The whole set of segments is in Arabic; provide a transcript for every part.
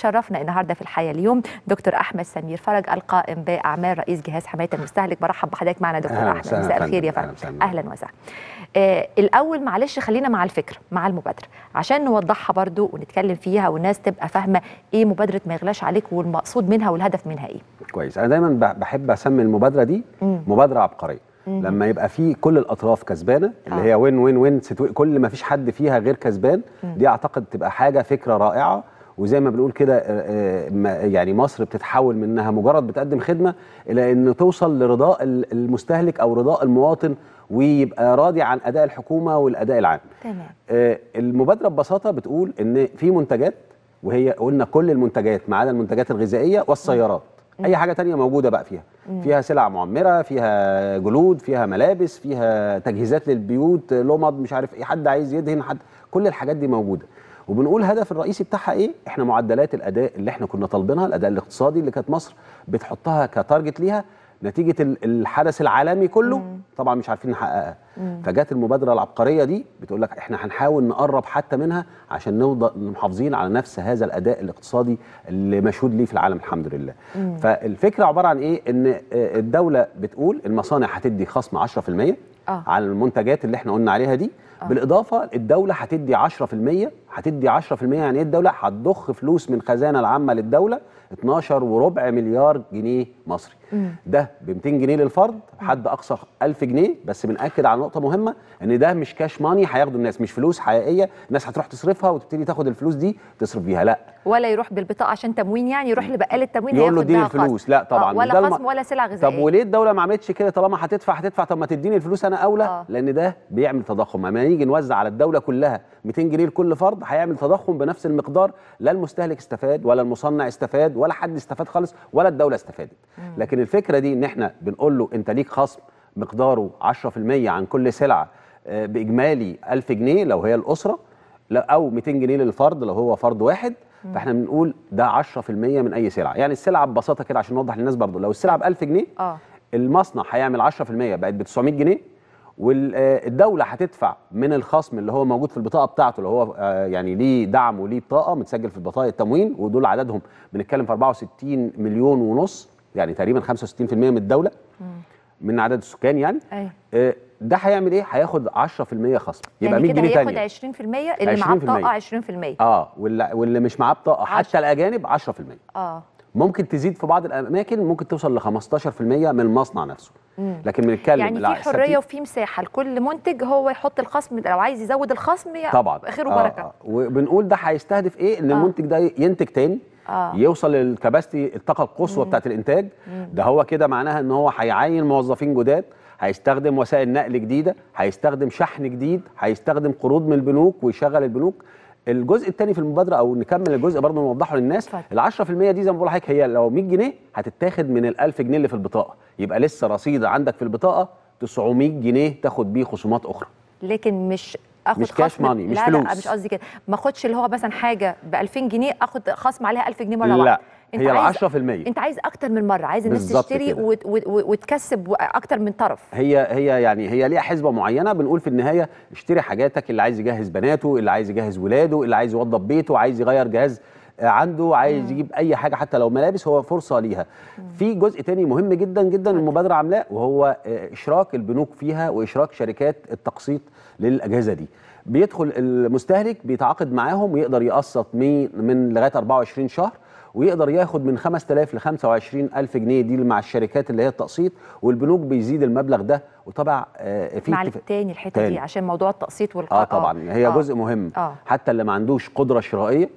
شرفنا النهارده في الحياه اليوم دكتور احمد سمير فرج القائم باعمال رئيس جهاز حمايه المستهلك برحب بحضرتك معنا دكتور احمد مساء الخير يا فرج اهلا وسهلا آه الاول معلش خلينا مع الفكر مع المبادره عشان نوضحها برده ونتكلم فيها والناس تبقى فاهمه ايه مبادره ما يغلاش عليك والمقصود منها والهدف منها ايه كويس انا دايما بحب اسمي المبادره دي مبادره عبقريه لما يبقى في كل الاطراف كسبانه اللي آه. هي وين وين وين كل ما فيش حد فيها غير كسبان دي اعتقد تبقى حاجه فكره رائعه وزي ما بنقول كده آه، آه، يعني مصر بتتحول من انها مجرد بتقدم خدمه الى ان توصل لرضاء المستهلك او رضاء المواطن ويبقى راضي عن اداء الحكومه والاداء العام. تمام. آه، المبادره ببساطه بتقول ان في منتجات وهي قلنا كل المنتجات ما عدا المنتجات الغذائيه والسيارات. اي حاجه تانية موجوده بقى فيها فيها سلع معمره فيها جلود فيها ملابس فيها تجهيزات للبيوت لومض مش عارف ايه حد عايز يدهن حد كل الحاجات دي موجوده وبنقول الهدف الرئيسي بتاعها ايه احنا معدلات الاداء اللي احنا كنا طالبينها الاداء الاقتصادي اللي كانت مصر بتحطها كتارجت ليها نتيجه الحدث العالمي كله مم. طبعا مش عارفين نحققها فجت المبادره العبقريه دي بتقول لك احنا هنحاول نقرب حتى منها عشان نفضل محافظين على نفس هذا الاداء الاقتصادي اللي مشهود ليه في العالم الحمد لله مم. فالفكره عباره عن ايه ان آه، الدوله بتقول المصانع هتدي خصم 10% آه. على المنتجات اللي احنا قلنا عليها دي آه. بالاضافه الدوله هتدي 10% هتدي 10% يعني ايه الدوله هتضخ فلوس من الخزانه العامه للدوله 12 وربع مليار جنيه مصري مم. ده ب 200 جنيه للفرد حد اقصى 1000 جنيه بس بناكد على نقطه مهمه ان ده مش كاش ماني هياخده الناس مش فلوس حقيقيه الناس هتروح تصرفها وتبتدي تاخد الفلوس دي تصرف بيها لا ولا يروح بالبطاقه عشان تموين يعني يروح لبقاله تموين يقول له اديني الفلوس لا آه، طبعا آه ولا خصم ولا سلع غذائيه طب وليه الدوله ما عملتش كده طالما هتدفع هتدفع طب ما تديني الفلوس انا اولى آه. لان ده بيعمل تضخم نيجي نوزع على الدوله كلها 200 جنيه لكل فرد هيعمل تضخم بنفس المقدار لا المستهلك استفاد ولا المصنع استفاد ولا حد استفاد خالص ولا الدوله استفادت لكن الفكره دي ان احنا بنقول له انت ليك خصم مقداره 10% عن كل سلعه آه، باجمالي 1000 جنيه لو هي الاسره او 200 جنيه للفرد لو هو فرد واحد فاحنا بنقول ده 10% من اي سلعه يعني السلعه ببساطه كده عشان نوضح للناس برضو لو السلعه ب 1000 جنيه آه. المصنع هيعمل 10% بقت ب 900 جنيه والدوله آه، هتدفع من الخصم اللي هو موجود في البطاقه بتاعته اللي هو آه، يعني ليه دعم وليه بطاقه متسجل في بطاقه التموين ودول عددهم بنتكلم في 64 مليون ونص يعني تقريبا 65% من الدوله من عدد السكان يعني أي. أيوة. آه، ده هيعمل ايه؟ هياخد 10% خصم يبقى يعني 100 جنيه تانية هياخد 20% اللي معاه بطاقه 20% اه واللي مش معاه بطاقه حتى الاجانب 10% اه ممكن تزيد في بعض الاماكن ممكن توصل ل 15% من المصنع نفسه مم. لكن بنتكلم يعني في حريه وفي مساحه لكل منتج هو يحط الخصم لو عايز يزود الخصم طبعا خير وبركه آه آه. وبنقول ده هيستهدف ايه ان آه. المنتج ده ينتج تاني آه. يوصل للكباستي الطاقه القصوى بتاعه الانتاج مم. ده هو كده معناها ان هو هيعين موظفين جداد هيستخدم وسائل نقل جديده هيستخدم شحن جديد هيستخدم قروض من البنوك ويشغل البنوك الجزء الثاني في المبادره او نكمل الجزء برضه نوضحه للناس ال 10% دي زي ما بقول لحضرتك هي لو 100 جنيه هتتاخد من ال 1000 جنيه اللي في البطاقه يبقى لسه رصيد عندك في البطاقه 900 جنيه تاخد بيه خصومات اخرى لكن مش اخد مش كاش ماني مش لا فلوس لا مش قصدي كده ما اخدش اللي هو مثلا حاجه ب 2000 جنيه اخد خصم عليها 1000 جنيه مره واحده لا هي ال 10% انت عايز اكتر من مره عايز الناس تشتري وت وت وتكسب اكتر من طرف هي هي يعني هي ليها حسبه معينه بنقول في النهايه اشتري حاجاتك اللي عايز يجهز بناته اللي عايز يجهز ولاده اللي عايز يوضب بيته عايز يغير جهاز عنده عايز يجيب اي حاجه حتى لو ملابس هو فرصه ليها في جزء تاني مهم جدا جدا المبادره عاملاه وهو آه، اشراك البنوك فيها واشراك شركات التقسيط للاجهزه دي بيدخل المستهلك بيتعاقد معاهم ويقدر يقسط من لغايه 24 شهر ويقدر ياخد من 5000 ل 25000 جنيه دي مع الشركات اللي هي التقسيط والبنوك بيزيد المبلغ ده وطبعا آه، في معلش تاني الحته تاني. دي عشان موضوع التقسيط والقاء اه طبعا هي آه. جزء مهم آه. حتى اللي ما عندوش قدره شرائيه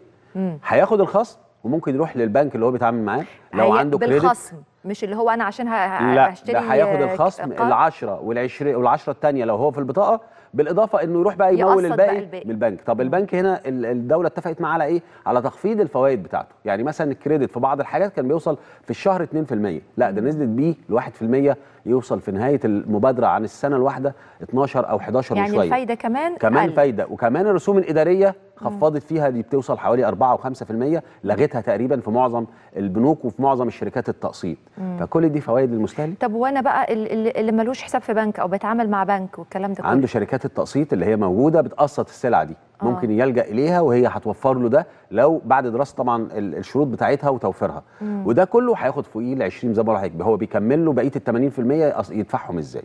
هياخد الخصم وممكن يروح للبنك اللي هو بيتعامل معاه لو عنده كريدت بالخصم مش اللي هو انا عشان هشتري لا ده هياخد الخصم آه، ال 10 وال 20 وال 10 الثانيه لو هو في البطاقه بالاضافه انه يروح بقى يمول الباقي, من البنك طب البنك هنا الدوله اتفقت معاه على ايه على تخفيض الفوائد بتاعته يعني مثلا الكريدت في بعض الحاجات كان بيوصل في الشهر 2% لا ده نزلت بيه ل 1% يوصل في نهايه المبادره عن السنه الواحده 12 او 11 يعني شويه طيب. يعني الفايده كمان كمان قل. فايده وكمان الرسوم الاداريه خفضت فيها دي بتوصل حوالي 4 و5% لغتها تقريبا في معظم البنوك وفي معظم الشركات التقسيط فكل دي فوائد للمستهلك طب وانا بقى اللي ملوش حساب في بنك او بيتعامل مع بنك والكلام ده كله عنده شركات التقسيط اللي هي موجوده بتقسط السلعه دي آه. ممكن يلجا اليها وهي هتوفر له ده لو بعد دراسه طبعا الشروط بتاعتها وتوفيرها وده كله هياخد فوقيه ال 20 زي ما هو بيكمل له بقيه ال 80% يدفعهم ازاي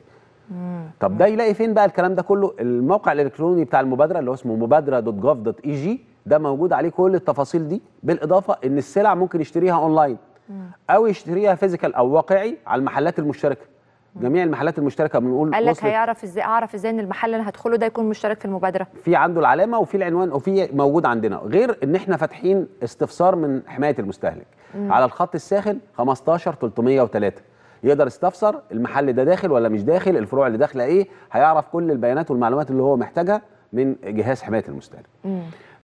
طب ده يلاقي فين بقى الكلام ده كله الموقع الالكتروني بتاع المبادره اللي هو اسمه مبادره دوت جوف دوت اي e جي ده موجود عليه كل التفاصيل دي بالاضافه ان السلع ممكن يشتريها اونلاين او يشتريها فيزيكال او واقعي على المحلات المشتركه جميع المحلات المشتركه بنقول قال لك هيعرف ازاي اعرف ازاي ان المحل اللي هدخله ده يكون مشترك في المبادره في عنده العلامه وفي العنوان وفي موجود عندنا غير ان احنا فاتحين استفسار من حمايه المستهلك مم. على الخط الساخن 15 303 يقدر يستفسر المحل ده داخل ولا مش داخل الفروع اللي داخله ايه هيعرف كل البيانات والمعلومات اللي هو محتاجها من جهاز حمايه المستهلك